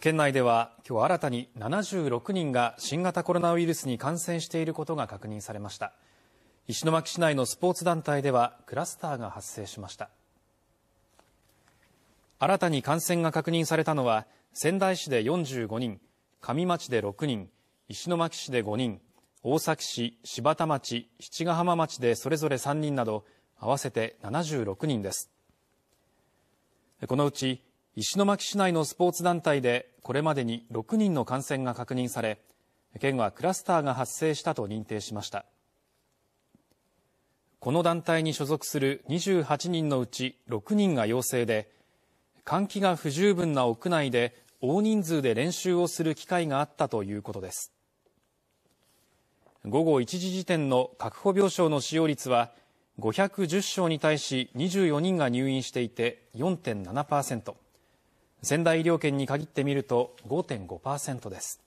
県内では今日新たに76人が新型コロナウイルスに感染していることが確認されました石巻市内のスポーツ団体ではクラスターが発生しました新たに感染が確認されたのは仙台市で45人上町で6人石巻市で5人大崎市柴田町七ヶ浜町でそれぞれ3人など合わせて76人ですこのうち石巻市内のスポーツ団体でこれまでに6人の感染が確認され県はクラスターが発生したと認定しましたこの団体に所属する28人のうち6人が陽性で換気が不十分な屋内で大人数で練習をする機会があったということです午後1時時点の確保病床の使用率は510床に対し24人が入院していて4.7%仙台医療圏に限ってみると5.5%です。